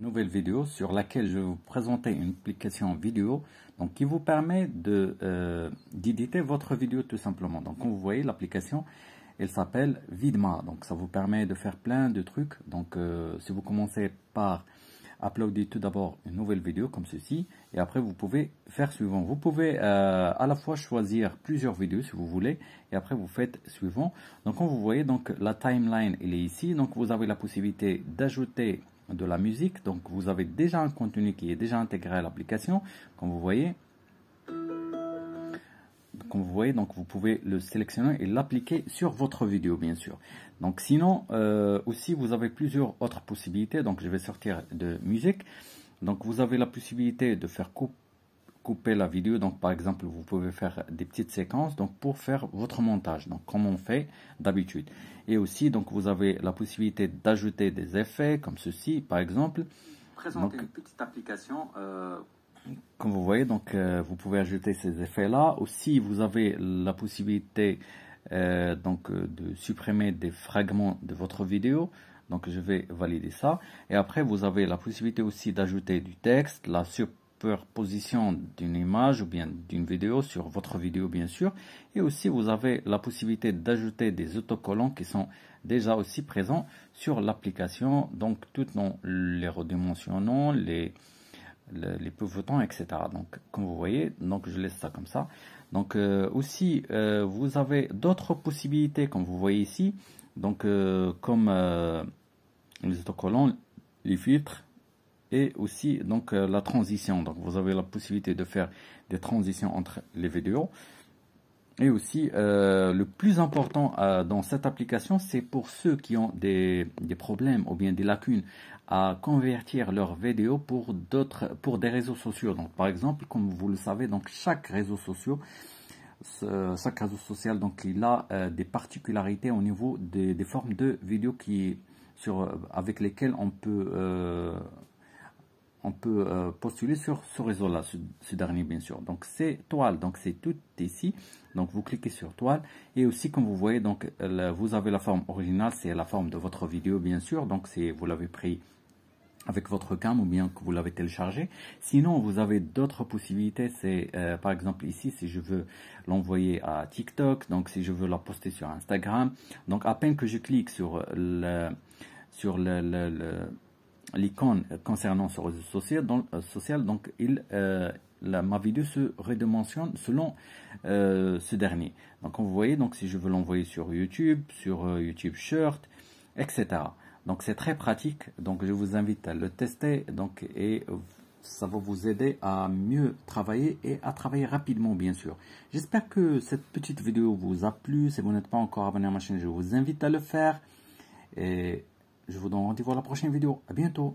nouvelle vidéo sur laquelle je vais vous présenter une application vidéo donc, qui vous permet euh, d'éditer votre vidéo tout simplement. Donc, comme vous voyez, l'application, elle s'appelle Vidma. Donc, ça vous permet de faire plein de trucs. Donc, euh, si vous commencez par applaudir tout d'abord une nouvelle vidéo comme ceci, et après, vous pouvez faire suivant. Vous pouvez euh, à la fois choisir plusieurs vidéos si vous voulez, et après, vous faites suivant. Donc, comme vous voyez, donc, la timeline, elle est ici. Donc, vous avez la possibilité d'ajouter de la musique. Donc vous avez déjà un contenu qui est déjà intégré à l'application, comme vous voyez. Comme vous voyez, donc vous pouvez le sélectionner et l'appliquer sur votre vidéo, bien sûr. Donc sinon, euh, aussi vous avez plusieurs autres possibilités. Donc je vais sortir de musique. Donc vous avez la possibilité de faire couper couper la vidéo. Donc, par exemple, vous pouvez faire des petites séquences donc, pour faire votre montage, donc, comme on fait d'habitude. Et aussi, donc, vous avez la possibilité d'ajouter des effets comme ceci, par exemple. une petite application. Euh, comme vous voyez, donc, euh, vous pouvez ajouter ces effets-là. Aussi, vous avez la possibilité euh, donc, de supprimer des fragments de votre vidéo. Donc, je vais valider ça. Et après, vous avez la possibilité aussi d'ajouter du texte, la position d'une image ou bien d'une vidéo sur votre vidéo bien sûr. Et aussi vous avez la possibilité d'ajouter des autocollants qui sont déjà aussi présents sur l'application. Donc tout non les redimensionnant, les, les, de temps etc. Donc comme vous voyez, donc je laisse ça comme ça. Donc euh, aussi euh, vous avez d'autres possibilités comme vous voyez ici. Donc euh, comme les autocollants, les filtres et aussi donc euh, la transition. Donc vous avez la possibilité de faire des transitions entre les vidéos. Et aussi, euh, le plus important euh, dans cette application, c'est pour ceux qui ont des, problèmes ou bien des lacunes à convertir leurs vidéos pour d'autres, pour des réseaux sociaux. Donc, par exemple, comme vous le savez, donc chaque réseau social, chaque réseau social, donc il a des particularités au niveau des, des formes de vidéos qui, sur, avec lesquelles on peut on peut euh, postuler sur ce réseau-là, ce, dernier bien sûr. Donc c'est toile, donc c'est tout ici. Donc vous cliquez sur toile et aussi comme vous voyez, donc vous avez la forme originale, c'est la forme de votre vidéo bien sûr. Donc c'est vous l'avez pris avec votre cam ou bien que vous l'avez téléchargé. Sinon, vous avez d'autres possibilités. C'est euh, par exemple ici, si je veux l'envoyer à TikTok, donc si je veux la poster sur Instagram. Donc à peine que je clique sur le sur le l'icône concernant ce réseau social, donc, euh, social, donc il, euh, la, ma vidéo se redimensionne selon euh, ce dernier. Donc vous voyez, donc, si je veux l'envoyer sur YouTube, sur YouTube Shirt, etc. Donc c'est très pratique, donc je vous invite à le tester donc, et ça va vous aider à mieux travailler et à travailler rapidement bien sûr. J'espère que cette petite vidéo vous a plu. Si vous n'êtes pas encore abonné à ma chaîne, je vous invite à le faire. Et je vous donne rendez-vous à la prochaine vidéo. À bientôt.